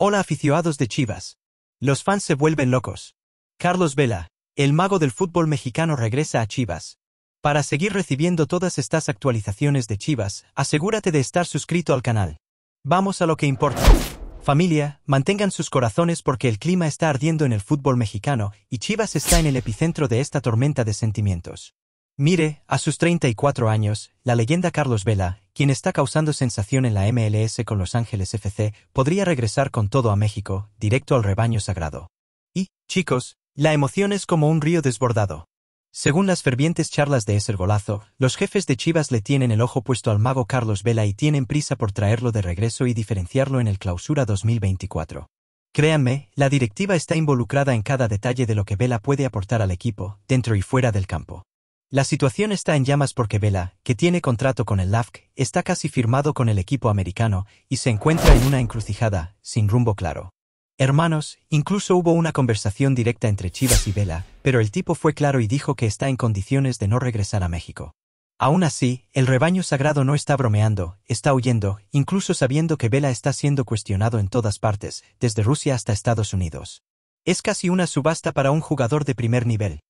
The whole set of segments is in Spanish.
Hola aficionados de Chivas. Los fans se vuelven locos. Carlos Vela, el mago del fútbol mexicano regresa a Chivas. Para seguir recibiendo todas estas actualizaciones de Chivas, asegúrate de estar suscrito al canal. Vamos a lo que importa. Familia, mantengan sus corazones porque el clima está ardiendo en el fútbol mexicano y Chivas está en el epicentro de esta tormenta de sentimientos. Mire, a sus 34 años, la leyenda Carlos Vela, quien está causando sensación en la MLS con Los Ángeles FC, podría regresar con todo a México, directo al rebaño sagrado. Y, chicos, la emoción es como un río desbordado. Según las fervientes charlas de ese golazo, los jefes de Chivas le tienen el ojo puesto al mago Carlos Vela y tienen prisa por traerlo de regreso y diferenciarlo en el Clausura 2024. Créanme, la directiva está involucrada en cada detalle de lo que Vela puede aportar al equipo, dentro y fuera del campo. La situación está en llamas porque Vela, que tiene contrato con el LAFC, está casi firmado con el equipo americano y se encuentra en una encrucijada, sin rumbo claro. Hermanos, incluso hubo una conversación directa entre Chivas y Vela, pero el tipo fue claro y dijo que está en condiciones de no regresar a México. Aún así, el rebaño sagrado no está bromeando, está huyendo, incluso sabiendo que Vela está siendo cuestionado en todas partes, desde Rusia hasta Estados Unidos. Es casi una subasta para un jugador de primer nivel,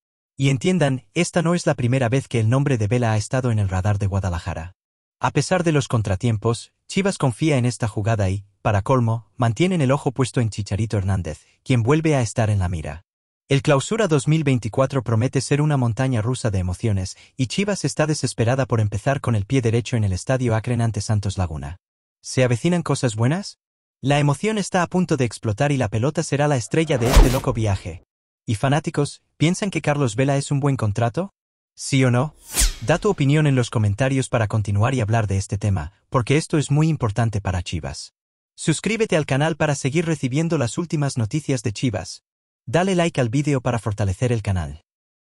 y entiendan, esta no es la primera vez que el nombre de Vela ha estado en el radar de Guadalajara. A pesar de los contratiempos, Chivas confía en esta jugada y, para colmo, mantienen el ojo puesto en Chicharito Hernández, quien vuelve a estar en la mira. El clausura 2024 promete ser una montaña rusa de emociones, y Chivas está desesperada por empezar con el pie derecho en el estadio Acren ante Santos Laguna. ¿Se avecinan cosas buenas? La emoción está a punto de explotar y la pelota será la estrella de este loco viaje. Y fanáticos, ¿Piensan que Carlos Vela es un buen contrato? ¿Sí o no? Da tu opinión en los comentarios para continuar y hablar de este tema, porque esto es muy importante para Chivas. Suscríbete al canal para seguir recibiendo las últimas noticias de Chivas. Dale like al vídeo para fortalecer el canal.